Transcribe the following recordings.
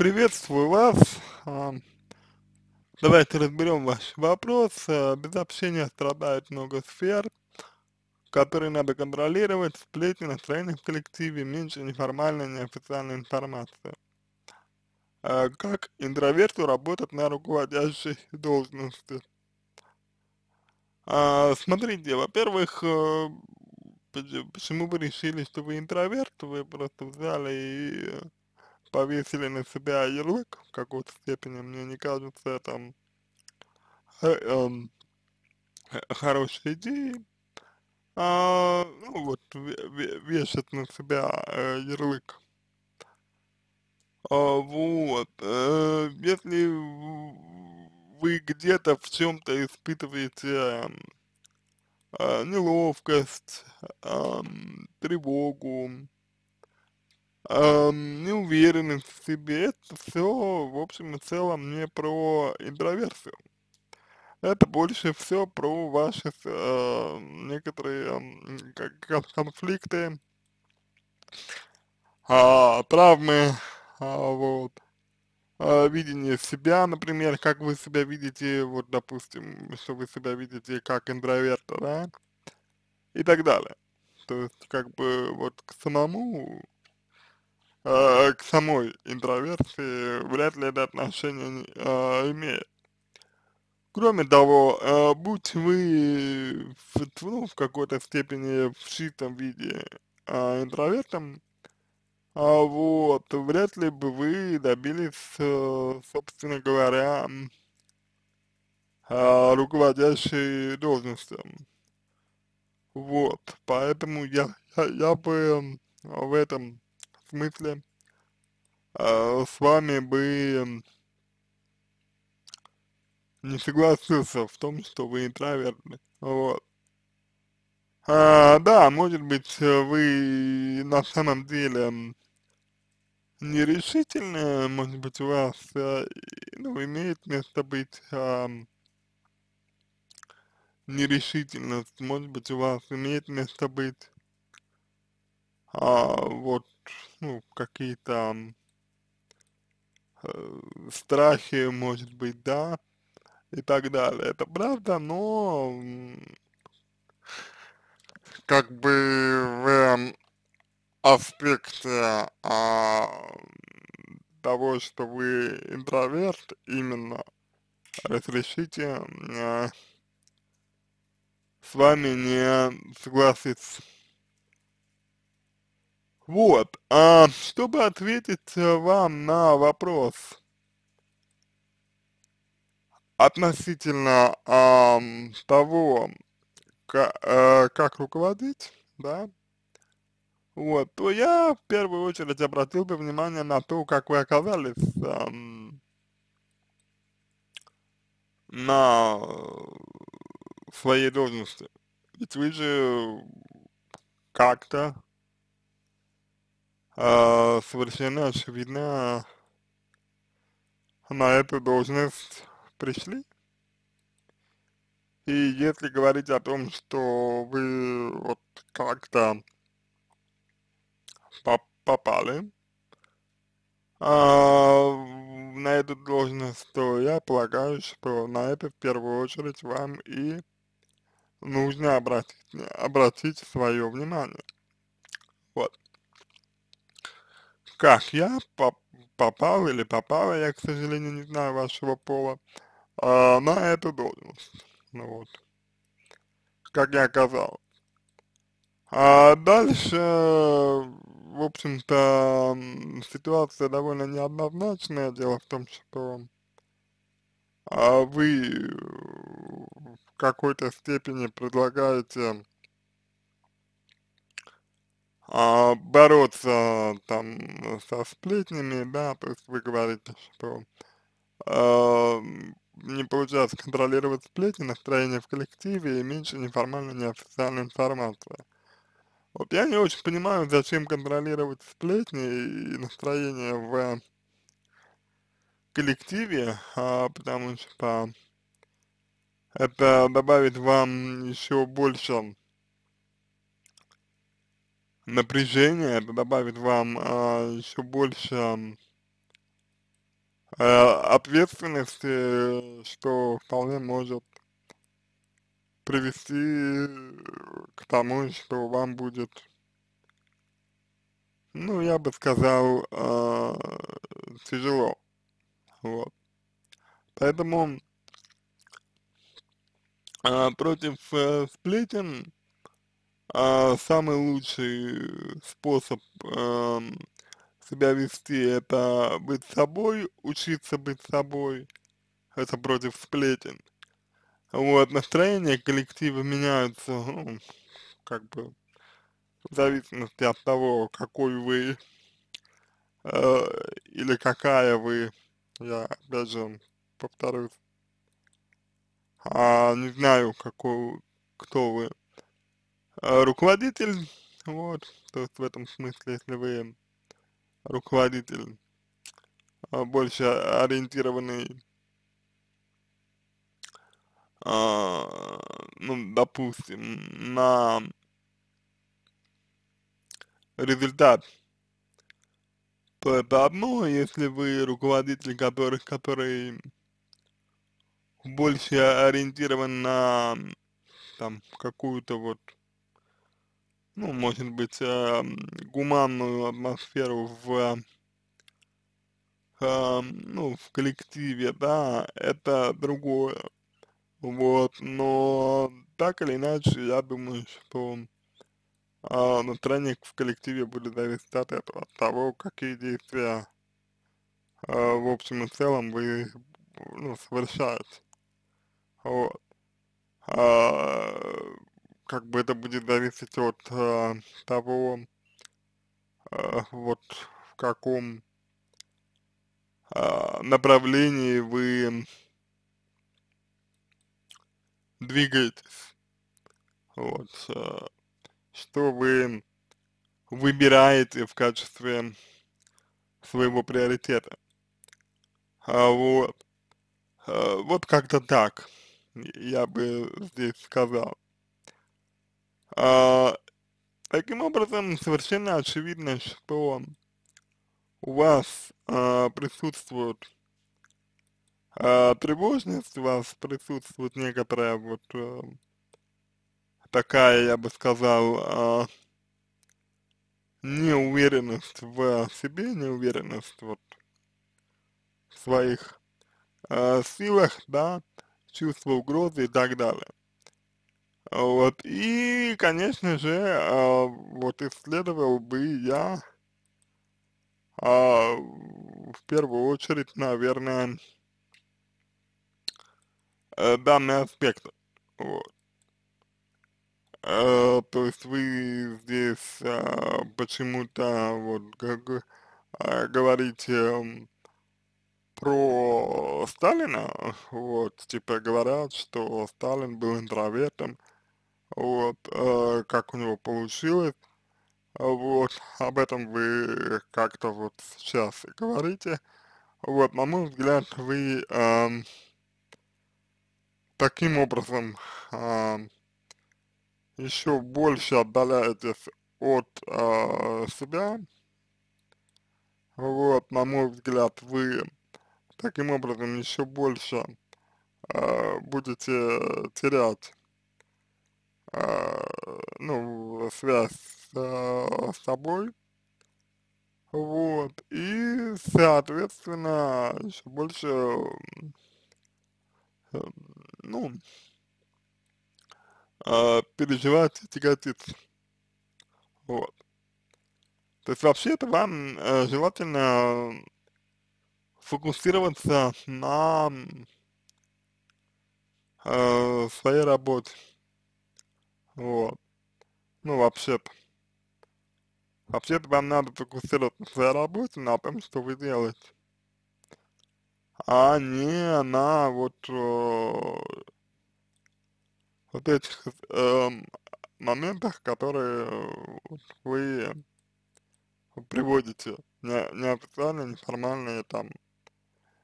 Приветствую вас. А, давайте разберем ваш вопрос. А, без общения страдает много сфер, которые надо контролировать, сплетни, настроение в коллективе, меньше неформальной, неофициальной информации. А, как интроверту работать на руководящей должности? Смотрите, во-первых, э, почему вы решили, что вы интроверт, вы просто взяли и повесили на себя ярлык в какой-то степени, мне не кажется это э, эм, э, хорошей идеей. А, ну вот, вешать на себя э, ярлык. А, вот, э, если вы где-то в чем-то испытываете эм, э, неловкость, э, тревогу, неуверенность в себе, это все, в общем и целом, не про интроверсию. Это больше все про ваши э, некоторые э, конфликты, э, травмы, э, вот а, видение себя, например, как вы себя видите, вот, допустим, что вы себя видите как интроверта, да, и так далее. То есть, как бы, вот к самому Э, к самой интроверсии вряд ли это отношение э, имеет. Кроме того, э, будь вы ну, в какой-то степени в шитом виде э, интровертом, э, вот, вряд ли бы вы добились, э, собственно говоря, э, руководящей должности. Вот, поэтому я, я, я бы в этом смысле э, с вами бы не согласился в том, что вы интроверты, вот. А, да, может быть, вы на самом деле нерешительны, может быть, у вас, э, ну, имеет место быть а, нерешительность, может быть, у вас имеет место быть а вот ну, какие-то э, страхи, может быть, да, и так далее. Это правда, но как бы в аспекте а, того, что вы интроверт, именно разрешите а, с вами не согласиться. Вот, а, чтобы ответить э, вам на вопрос относительно а, того, к, а, э, как руководить, да, вот, то я в первую очередь обратил бы внимание на то, как вы оказались эм, на своей должности. Ведь вы же как-то а, совершенно очевидно на эту должность пришли. И если говорить о том, что вы вот как-то поп попали а, на эту должность, то я полагаю, что на это в первую очередь вам и нужно обратить, обратить свое внимание. Вот как я попал или попала, я, к сожалению, не знаю вашего пола, э, на эту должность. Ну вот. Как я сказал. А дальше, в общем-то, ситуация довольно неоднозначная. Дело в том, что а, вы в какой-то степени предлагаете а, бороться там со сплетнями, да, то есть вы говорите, что а, не получается контролировать сплетни, настроение в коллективе и меньше неформальной, неофициальной информации. Вот я не очень понимаю, зачем контролировать сплетни и настроение в коллективе, а, потому что это добавит вам еще больше напряжение, это добавит вам э, а, еще больше э, ответственности, э, что вполне может привести э, к тому, что вам будет, ну, я бы сказал, э, тяжело. Вот. Поэтому э, против э, сплетен а, самый лучший э, способ а, себя вести это быть собой, учиться быть собой, это против сплетен. Вот, настроения коллектива меняются ну, как бы, в зависимости от того, какой вы э, или какая вы, я опять же повторюсь, а, не знаю, какой, кто вы, Э, руководитель, вот, то есть в этом смысле, если вы руководитель э, больше ориентированный, э, ну, допустим, на результат, то это одно, если вы руководитель, который, который больше ориентирован на там какую-то вот ну, может быть, э, гуманную атмосферу в, э, ну, в коллективе, да, это другое. Вот, но так или иначе, я думаю, что э, а, настроение в коллективе будет зависеть от этого, от того, какие действия э, в общем и целом вы ну, совершаете. Вот. А, как бы это будет зависеть от э, того, э, вот в каком э, направлении вы двигаетесь. Вот. Э, что вы выбираете в качестве своего приоритета. А, вот. А, вот как-то так я бы здесь сказал. А, таким образом, совершенно очевидно, что у вас а, присутствует а, тревожность, у вас присутствует некоторая вот а, такая, я бы сказал, а, неуверенность в себе, неуверенность вот в своих э, силах, да, чувство угрозы и так далее. Вот, и, конечно же, а, вот исследовал бы я а, в первую очередь, наверное, э, данный аспект. Вот. Э, то есть вы здесь а, почему-то вот как говорите про Сталина, вот, типа говорят, что Сталин был интровертом, вот, э, как у него получилось, вот, об этом вы как-то вот сейчас и говорите, вот, на мой взгляд, вы э, таким образом э, эм, еще больше отдаляетесь от э, себя, вот, на мой взгляд, вы таким образом еще больше э, будете терять а, ну, связь с, с собой, вот, и, соответственно, еще больше, эм, ну, а, переживать и тяготиться, вот. То есть вообще-то вам э, желательно фокусироваться на э, своей работе. Вот. Ну, вообще-то. Вообще-то вам надо фокусироваться на своей работе, на том, что вы делаете. А не на вот, э, вот этих э, моментах, которые э, вы приводите. Не, неофициальная, неформальная там,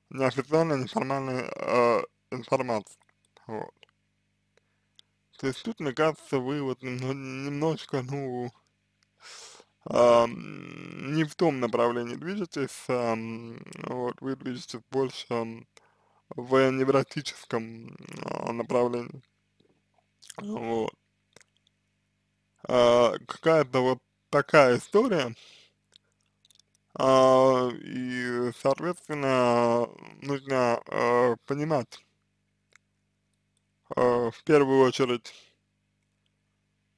неофициальные, неформальные э, информация. Вот. То есть тут, мне кажется, вы вот немножко, ну, а, не в том направлении движетесь, а, вот, вы движетесь больше в невротическом а, направлении. Вот. А, Какая-то вот такая история. А, и, соответственно, нужно а, понимать, Э, в первую очередь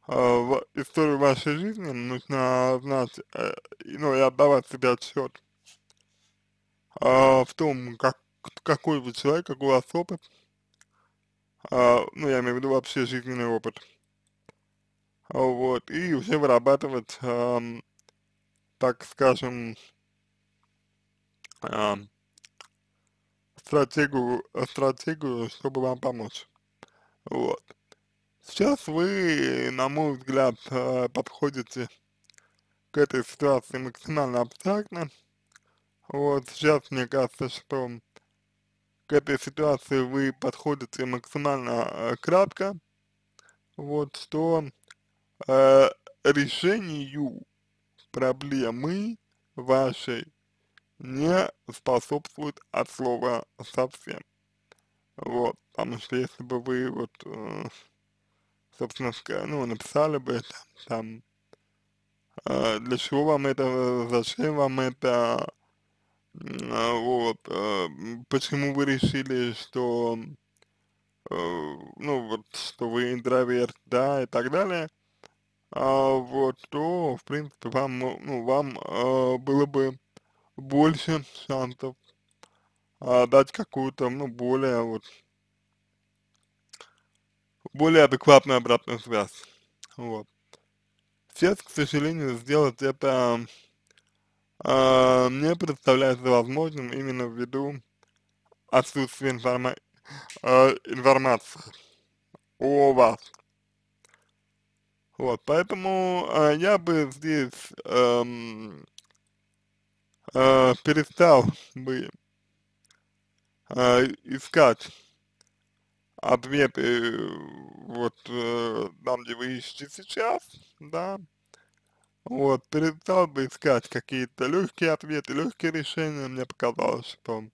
э, в историю вашей жизни, нужно знать, э, ну и отдавать себе отчет в том, как, какой вы человек, какой у вас опыт, ну я имею в виду вообще жизненный опыт, вот, и уже вырабатывать, э, так скажем, эм, э, стратегию, стратегию, чтобы вам помочь. Вот. Сейчас вы, на мой взгляд, э, подходите к этой ситуации максимально абстрактно. Вот сейчас мне кажется, что к этой ситуации вы подходите максимально э, кратко. Вот что э, решению проблемы вашей не способствует от слова совсем. Вот, потому а что если бы вы вот, э, собственно, ну, написали бы там, там э, для чего вам это, зачем вам это, э, вот, э, почему вы решили, что, э, ну, вот, что вы интроверт, да, и так далее, а, вот, то, в принципе, вам, ну, вам э, было бы больше шансов а, дать какую-то, ну, более вот, более адекватную обратную связь. Вот. Сейчас, к сожалению, сделать это э, не представляется возможным именно ввиду отсутствия информа э, информации о вас. Вот, поэтому э, я бы здесь э, э, перестал бы э, искать ответы э, вот э, там, где вы ищете сейчас, да, вот, перестал бы искать какие-то легкие ответы, легкие решения, мне показалось, что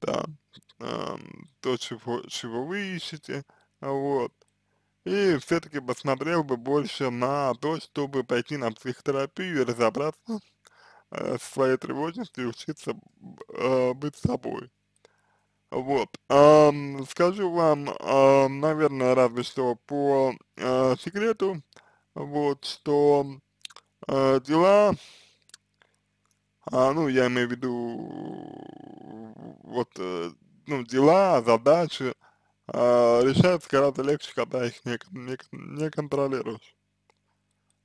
да, э, то, чего, чего вы ищете, вот, и все-таки посмотрел бы больше на то, чтобы пойти на психотерапию и разобраться э, со своей тревожностью и учиться э, быть собой. Вот, эм, скажу вам, э, наверное, разве что по э, секрету, вот, что э, дела, а, ну, я имею в виду, вот, э, ну, дела, задачи э, а, решаются гораздо легче, когда их не, не, не контролируешь.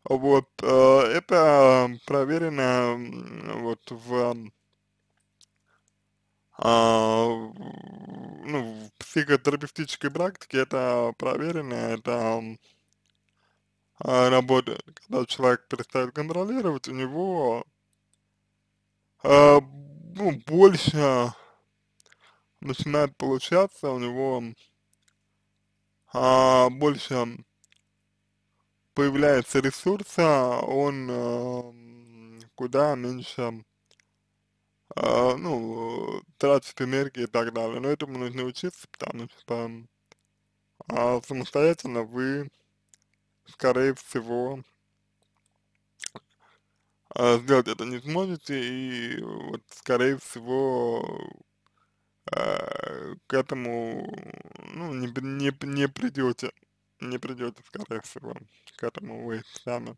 Вот, э, это проверено вот в а, ну, в психотерапевтической практике это проверено, это а, работает. Когда человек перестает контролировать, у него а, ну, больше начинает получаться, у него а, больше появляется ресурса, он куда меньше а, ну, тратить энергии и так далее. Но этому нужно учиться, потому что а, самостоятельно вы, скорее всего, а, сделать это не сможете, и вот, скорее всего, а, к этому, ну, не, не, не придете, не придете, скорее всего, к этому вы сами.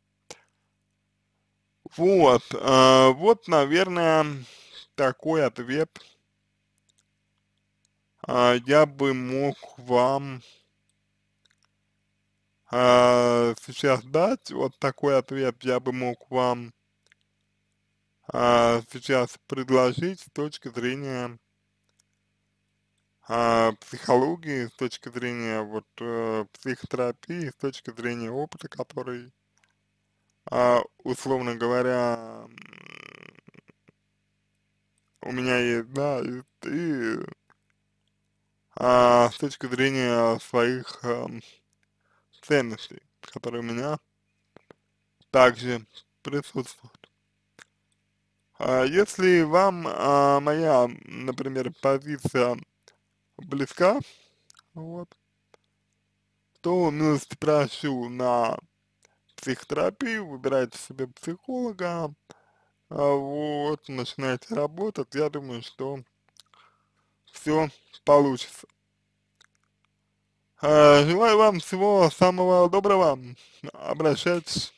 Вот, а, вот, наверное, такой ответ а, я бы мог вам а, сейчас дать. Вот такой ответ я бы мог вам а, сейчас предложить с точки зрения а, психологии, с точки зрения вот а, психотерапии, с точки зрения опыта, который, а, условно говоря, у меня есть, да, и ты а, с точки зрения своих а, ценностей, которые у меня также присутствуют. А, если вам а, моя, например, позиция близка, вот, то милости прошу на психотерапию, выбирайте себе психолога, а вот, начинаете работать, я думаю, что все получится. А, желаю вам всего самого доброго. Обращайтесь